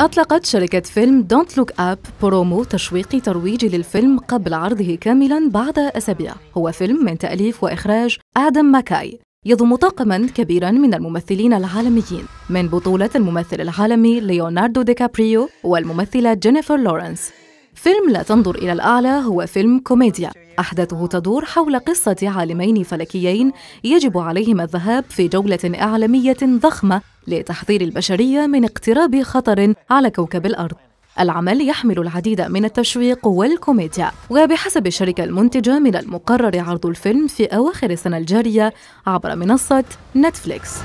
أطلقت شركة فيلم دونت لوك أب برومو تشويقي ترويجي للفيلم قبل عرضه كاملا بعد أسابيع هو فيلم من تأليف وإخراج آدم ماكاي يضم طاقما كبيرا من الممثلين العالميين من بطولة الممثل العالمي ليوناردو ديكابريو والممثلة جينيفر لورنس فيلم لا تنظر إلى الأعلى هو فيلم كوميديا أحداثه تدور حول قصة عالمين فلكيين يجب عليهما الذهاب في جولة إعلامية ضخمة لتحذير البشرية من اقتراب خطر على كوكب الأرض العمل يحمل العديد من التشويق والكوميديا وبحسب الشركة المنتجة من المقرر عرض الفيلم في أواخر السنة الجارية عبر منصة نتفليكس